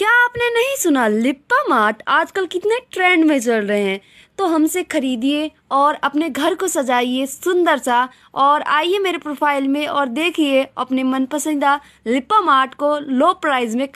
क्या आपने नहीं सुना लिप्पा मार्ट आजकल कितने ट्रेंड में चल रहे हैं तो हमसे खरीदिए और अपने घर को सजाइए सुंदर सा और आइए मेरे प्रोफाइल में और देखिए अपने मनपसंदा लिप्पा मार्ट को लो प्राइस में